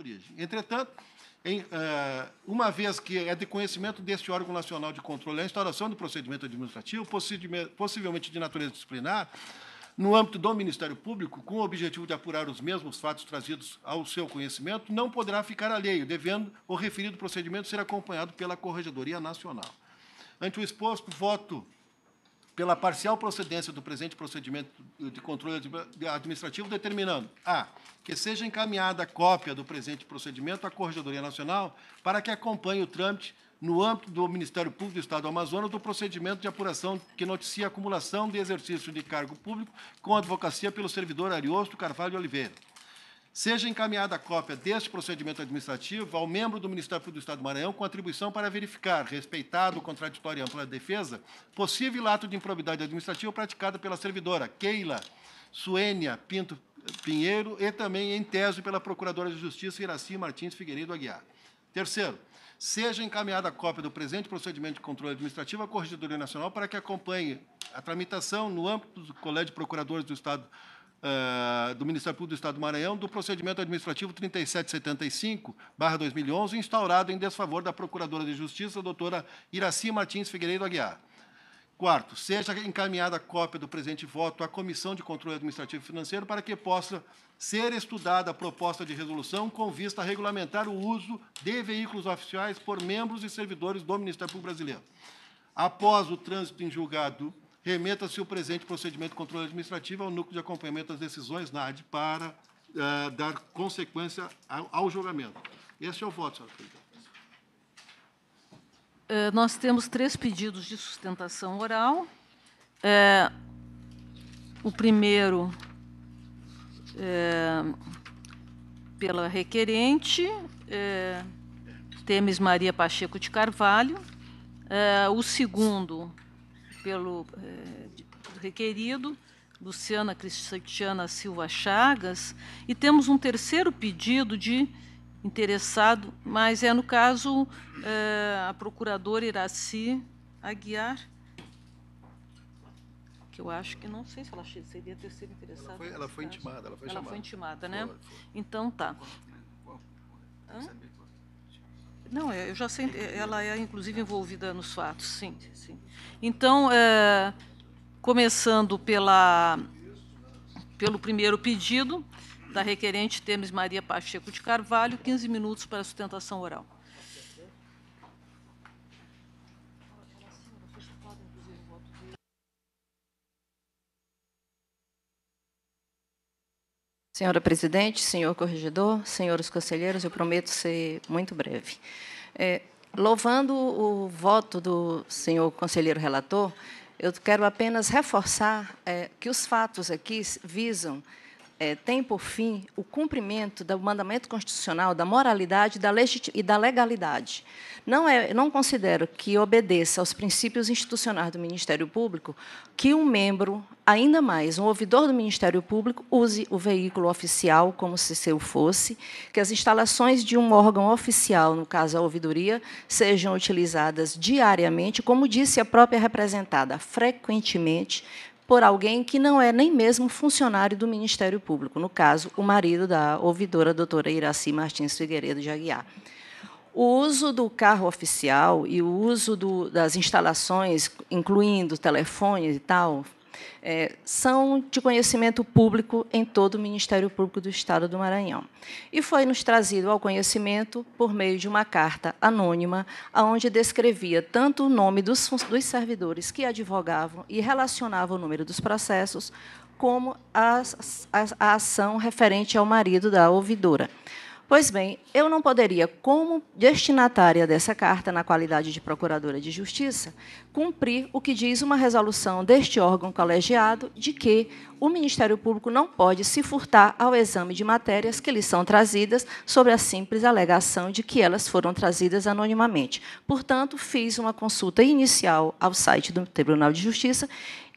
de origem. Entretanto, em, uh, uma vez que é de conhecimento deste órgão nacional de controle a instauração do procedimento administrativo, possivelmente de natureza disciplinar, no âmbito do Ministério Público, com o objetivo de apurar os mesmos fatos trazidos ao seu conhecimento, não poderá ficar alheio, devendo o referido procedimento ser acompanhado pela Corregedoria Nacional. Ante o exposto, voto pela parcial procedência do presente procedimento de controle administrativo, determinando a que seja encaminhada cópia do presente procedimento à Corregedoria Nacional para que acompanhe o trâmite no âmbito do Ministério Público do Estado do Amazonas do procedimento de apuração que noticia acumulação de exercício de cargo público com advocacia pelo servidor Ariosto Carvalho Oliveira. Seja encaminhada a cópia deste procedimento administrativo ao membro do Ministério Público do Estado do Maranhão com atribuição para verificar, respeitado o contraditório e ampla defesa, possível ato de improbidade administrativa praticada pela servidora Keila Suênia Pinto Pinheiro e também em tese pela Procuradora de Justiça Iraci Martins Figueiredo Aguiar. Terceiro, seja encaminhada a cópia do presente procedimento de controle administrativo à Corregedoria Nacional para que acompanhe a tramitação no âmbito do Colégio de Procuradores do Estado eh, do Ministério Público do Estado do Maranhão do procedimento administrativo 3775-2011, instaurado em desfavor da Procuradora de Justiça, doutora Iraci Martins Figueiredo Aguiar. Quarto, seja encaminhada a cópia do presente voto à Comissão de Controle Administrativo Financeiro para que possa ser estudada a proposta de resolução com vista a regulamentar o uso de veículos oficiais por membros e servidores do Ministério Público Brasileiro. Após o trânsito em julgado remeta-se o presente procedimento de controle administrativo ao núcleo de acompanhamento das decisões, NAD, para uh, dar consequência ao, ao, julgamento. Esse é o voto, senhora presidente. Eh, nós temos três pedidos de sustentação oral. É, o primeiro é, pela requerente, Temes Maria Pacheco de Carvalho. o segundo, pelo é, requerido, Luciana Cristiana Silva Chagas, e temos um terceiro pedido de interessado, mas é, no caso, é, a procuradora Iraci Aguiar, que eu acho que não sei se ela seria terceira interessada. Ela foi, ela foi intimada, ela foi ela chamada. Ela foi intimada, né? Foi, foi. Então, tá. Qual, qual, qual, não, é, eu já sei, é, ela é inclusive envolvida nos fatos, sim. sim. Então, é, começando pela, pelo primeiro pedido da requerente Temes Maria Pacheco de Carvalho, 15 minutos para sustentação oral. Senhora presidente, senhor corregedor, senhores conselheiros, eu prometo ser muito breve. É, louvando o voto do senhor conselheiro relator, eu quero apenas reforçar é, que os fatos aqui visam é, tem por fim o cumprimento do mandamento constitucional da moralidade da e da legalidade. Não, é, não considero que obedeça aos princípios institucionais do Ministério Público que um membro, ainda mais um ouvidor do Ministério Público, use o veículo oficial como se seu fosse, que as instalações de um órgão oficial, no caso a ouvidoria, sejam utilizadas diariamente, como disse a própria representada, frequentemente por alguém que não é nem mesmo funcionário do Ministério Público, no caso, o marido da ouvidora, doutora Iraci Martins Figueiredo de Aguiar. O uso do carro oficial e o uso do, das instalações, incluindo telefones e tal, é, são de conhecimento público em todo o Ministério Público do Estado do Maranhão. E foi nos trazido ao conhecimento por meio de uma carta anônima, onde descrevia tanto o nome dos, dos servidores que advogavam e relacionava o número dos processos, como a, a, a ação referente ao marido da ouvidora. Pois bem, eu não poderia, como destinatária dessa carta, na qualidade de procuradora de justiça, cumprir o que diz uma resolução deste órgão colegiado de que o Ministério Público não pode se furtar ao exame de matérias que lhe são trazidas sobre a simples alegação de que elas foram trazidas anonimamente. Portanto, fiz uma consulta inicial ao site do Tribunal de Justiça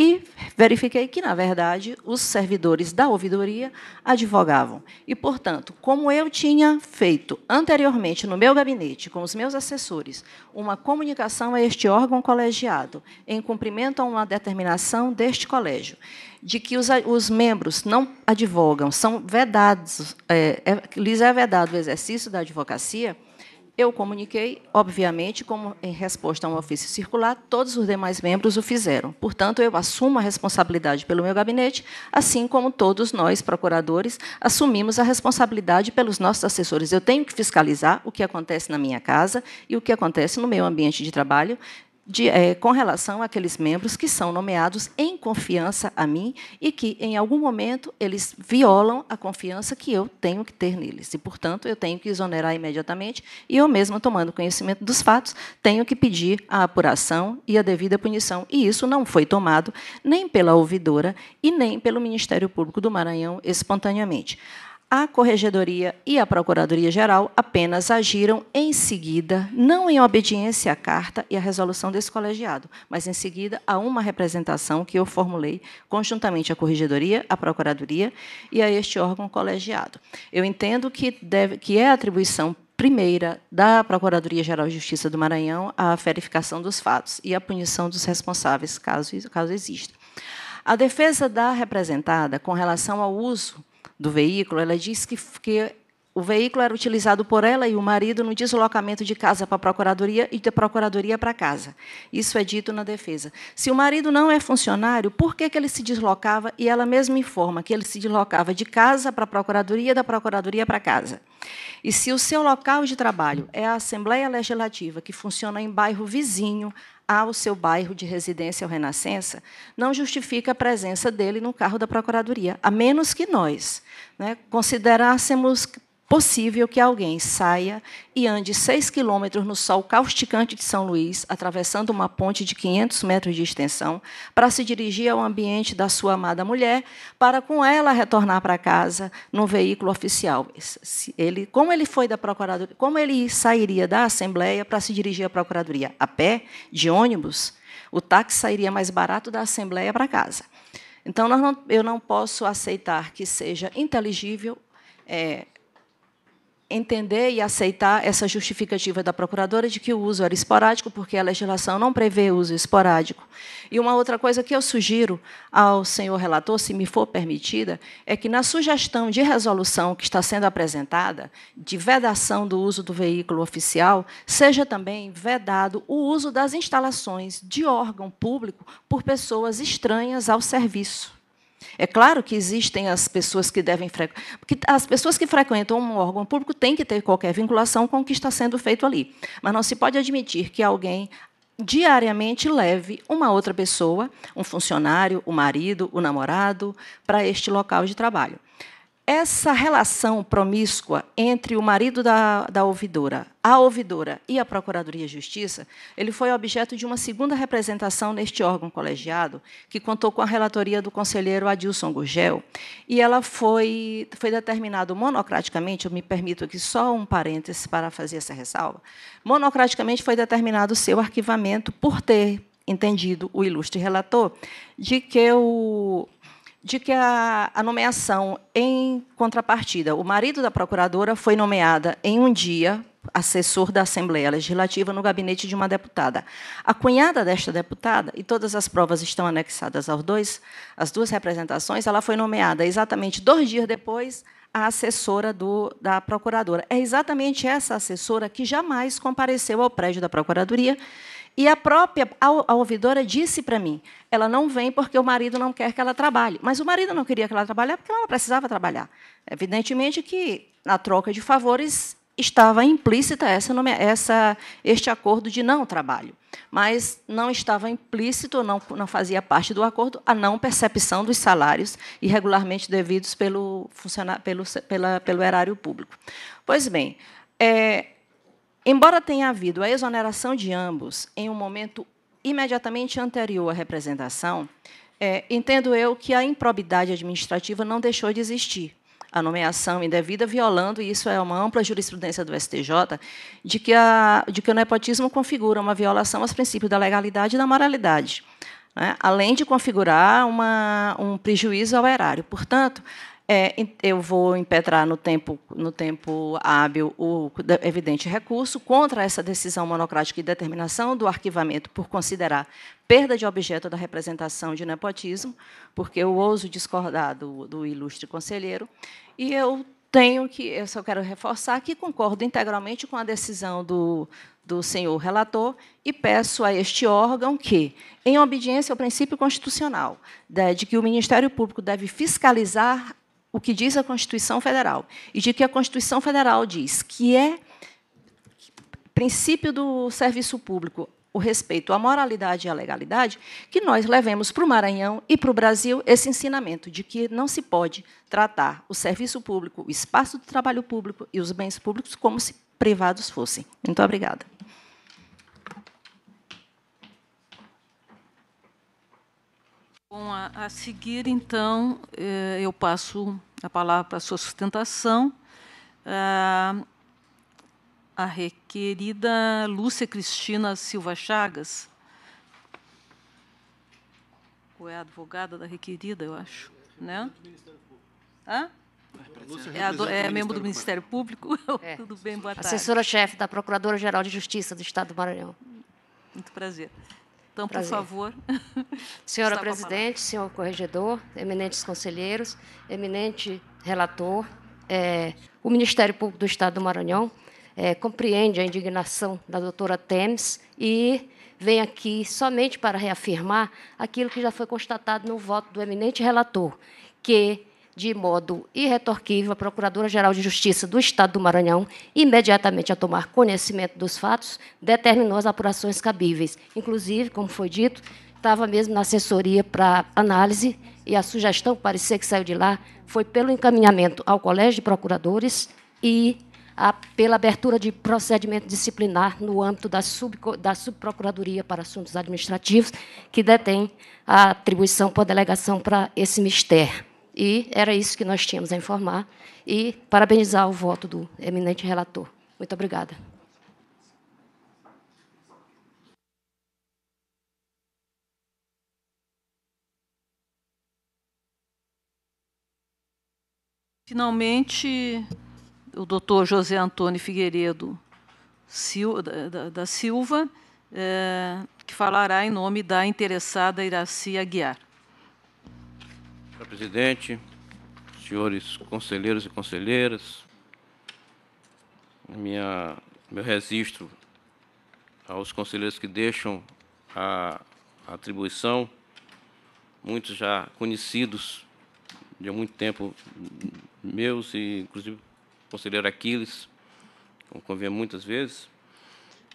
e verifiquei que, na verdade, os servidores da ouvidoria advogavam. E, portanto, como eu tinha feito anteriormente no meu gabinete, com os meus assessores, uma comunicação a este órgão colegiado, em cumprimento a uma determinação deste colégio, de que os, os membros não advogam, são vedados, é, é, lhes é vedado o exercício da advocacia eu comuniquei, obviamente, como em resposta a um ofício circular, todos os demais membros o fizeram. Portanto, eu assumo a responsabilidade pelo meu gabinete, assim como todos nós, procuradores, assumimos a responsabilidade pelos nossos assessores. Eu tenho que fiscalizar o que acontece na minha casa e o que acontece no meu ambiente de trabalho, de, é, com relação àqueles membros que são nomeados em confiança a mim e que, em algum momento, eles violam a confiança que eu tenho que ter neles. E, portanto, eu tenho que exonerar imediatamente e eu mesma, tomando conhecimento dos fatos, tenho que pedir a apuração e a devida punição. E isso não foi tomado nem pela ouvidora e nem pelo Ministério Público do Maranhão espontaneamente a Corregedoria e a Procuradoria-Geral apenas agiram em seguida, não em obediência à carta e à resolução desse colegiado, mas em seguida a uma representação que eu formulei conjuntamente à Corregedoria, à Procuradoria e a este órgão colegiado. Eu entendo que, deve, que é atribuição primeira da Procuradoria-Geral de Justiça do Maranhão a verificação dos fatos e a punição dos responsáveis, caso, caso exista. A defesa da representada com relação ao uso do veículo, ela diz que, que o veículo era utilizado por ela e o marido no deslocamento de casa para a procuradoria e da procuradoria para casa. Isso é dito na defesa. Se o marido não é funcionário, por que, que ele se deslocava? E ela mesma informa que ele se deslocava de casa para a procuradoria, da procuradoria para casa. E se o seu local de trabalho é a Assembleia Legislativa, que funciona em bairro vizinho ao seu bairro de residência ou renascença, não justifica a presença dele no carro da Procuradoria, a menos que nós né, considerássemos possível que alguém saia e ande seis quilômetros no sol causticante de São Luís, atravessando uma ponte de 500 metros de extensão, para se dirigir ao ambiente da sua amada mulher, para com ela retornar para casa num veículo oficial. Ele, como ele foi da procuradoria, como ele sairia da assembleia para se dirigir à procuradoria a pé, de ônibus, o táxi sairia mais barato da assembleia para casa. Então, não, eu não posso aceitar que seja inteligível é, entender e aceitar essa justificativa da procuradora de que o uso era esporádico, porque a legislação não prevê uso esporádico. E uma outra coisa que eu sugiro ao senhor relator, se me for permitida, é que na sugestão de resolução que está sendo apresentada, de vedação do uso do veículo oficial, seja também vedado o uso das instalações de órgão público por pessoas estranhas ao serviço. É claro que existem as pessoas que devem frequentar. as pessoas que frequentam um órgão público têm que ter qualquer vinculação com o que está sendo feito ali. Mas não se pode admitir que alguém diariamente leve uma outra pessoa, um funcionário, o marido, o namorado, para este local de trabalho essa relação promíscua entre o marido da, da ouvidora, a ouvidora e a Procuradoria de Justiça, ele foi objeto de uma segunda representação neste órgão colegiado, que contou com a relatoria do conselheiro Adilson Gugel, e ela foi, foi determinado monocraticamente, eu me permito aqui só um parêntese para fazer essa ressalva, monocraticamente foi determinado seu arquivamento por ter entendido o ilustre relator de que o de que a, a, nomeação em contrapartida, o marido da procuradora foi nomeada em um dia assessor da Assembleia Legislativa no gabinete de uma deputada. A cunhada desta deputada, e todas as provas estão anexadas aos dois, as duas representações, ela foi nomeada exatamente dois dias depois a assessora do, da procuradora. É exatamente essa assessora que jamais compareceu ao prédio da procuradoria e a própria a, ouvidora disse para mim: ela não vem porque o marido não quer que ela trabalhe. Mas o marido não queria que ela trabalhasse porque ela não precisava trabalhar. Evidentemente que na troca de favores estava implícita essa, essa, este acordo de não trabalho, mas não estava implícito, não, não fazia parte do acordo a não percepção dos salários irregularmente devidos pelo, pelo, pela, pelo erário público. Pois bem, é, Embora tenha havido a exoneração de ambos em um momento imediatamente anterior à representação, é, entendo eu que a improbidade administrativa não deixou de existir. A nomeação indevida violando, e isso é uma ampla jurisprudência do STJ, de que, a, de que o nepotismo configura uma violação aos princípios da legalidade e da moralidade, né? além de configurar uma, um prejuízo ao erário. Portanto, é, eu vou impetrar no tempo, no tempo hábil o evidente recurso contra essa decisão monocrática e determinação do arquivamento por considerar perda de objeto da representação de nepotismo, porque eu ouso discordar do, do ilustre conselheiro, e eu tenho que, eu só quero reforçar que concordo integralmente com a decisão do, do senhor relator e peço a este órgão que, em obediência ao princípio constitucional de que o Ministério Público deve fiscalizar o que diz a Constituição Federal e de que a Constituição Federal diz que é princípio do serviço público o respeito à moralidade e à legalidade, que nós levemos para o Maranhão e para o Brasil esse ensinamento de que não se pode tratar o serviço público, o espaço do trabalho público e os bens públicos como se privados fossem. Muito obrigada. Bom, a, a seguir, então, eh, eu passo a palavra para a sua sustentação. Ah, a requerida Lúcia Cristina Silva Chagas, ou é a advogada da requerida, eu acho, né? é, né? Hã? É, é do, é membro do Ministério Público? É. Tudo bem, boa tarde. Assessora-chefe da Procuradora-Geral de Justiça do Estado do Maranhão. Muito prazer. Então, por favor. Senhora presidente, senhor corregedor, eminentes conselheiros, eminente relator, é, o Ministério Público do Estado do Maranhão é, compreende a indignação da doutora Temes e vem aqui somente para reafirmar aquilo que já foi constatado no voto do eminente relator, que de modo irretorquível a Procuradora-Geral de Justiça do Estado do Maranhão, imediatamente a tomar conhecimento dos fatos, determinou as apurações cabíveis. Inclusive, como foi dito, estava mesmo na assessoria para análise e a sugestão, parecer que saiu de lá, foi pelo encaminhamento ao Colégio de Procuradores e a, pela abertura de procedimento disciplinar no âmbito da, sub, da Subprocuradoria para Assuntos Administrativos, que detém a atribuição por delegação para esse mistério. E era isso que nós tínhamos a informar. E parabenizar o voto do eminente relator. Muito obrigada. Finalmente, o doutor José Antônio Figueiredo da Silva, eh, que falará em nome da interessada Iraci Aguiar presidente, senhores conselheiros e conselheiras, minha, meu registro aos conselheiros que deixam a atribuição, muitos já conhecidos de há muito tempo meus e inclusive o conselheiro Aquiles, como convém muitas vezes,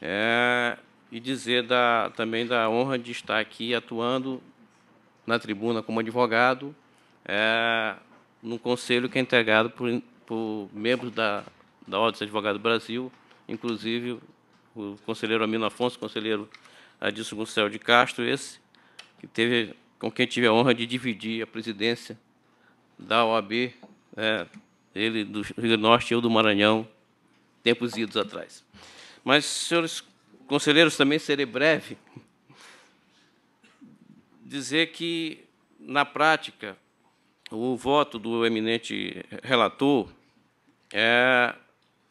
é, e dizer da, também da honra de estar aqui atuando na tribuna como advogado é, num conselho que é integrado por, por membros da, da Ordem dos Advogados do Brasil, inclusive o conselheiro Amino Afonso, o conselheiro Adilson Gonçalves de Castro, esse, que teve, com quem tive a honra de dividir a presidência da OAB, é, ele do Rio Grande do Norte e eu do Maranhão, tempos idos atrás. Mas, senhores conselheiros, também serei breve, dizer que, na prática, o voto do eminente relator, é,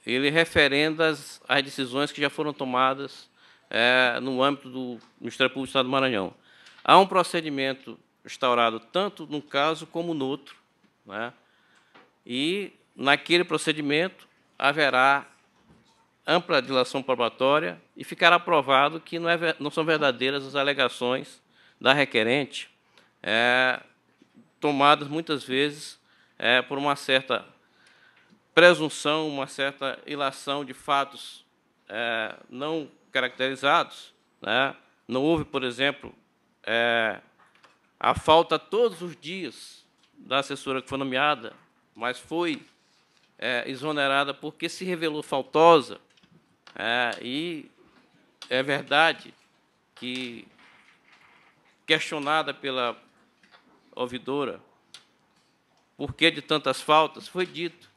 ele referenda as, as, decisões que já foram tomadas é, no âmbito do Ministério Público do Estado do Maranhão. Há um procedimento instaurado tanto num caso como no outro, né, e naquele procedimento haverá ampla dilação probatória e ficará provado que não, é, não são verdadeiras as alegações da requerente é, tomadas muitas vezes é, por uma certa presunção, uma certa ilação de fatos é, não caracterizados. Né? Não houve, por exemplo, é, a falta todos os dias da assessora que foi nomeada, mas foi é, exonerada porque se revelou faltosa. É, e é verdade que questionada pela ouvidora, por que de tantas faltas? Foi dito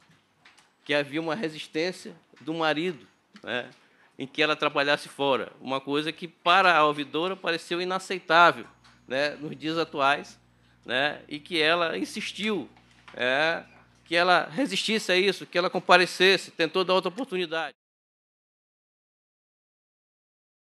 que havia uma resistência do marido, né, em que ela trabalhasse fora. Uma coisa que, para a ouvidora, pareceu inaceitável né, nos dias atuais, né, e que ela insistiu é, que ela resistisse a isso, que ela comparecesse, tentou dar outra oportunidade.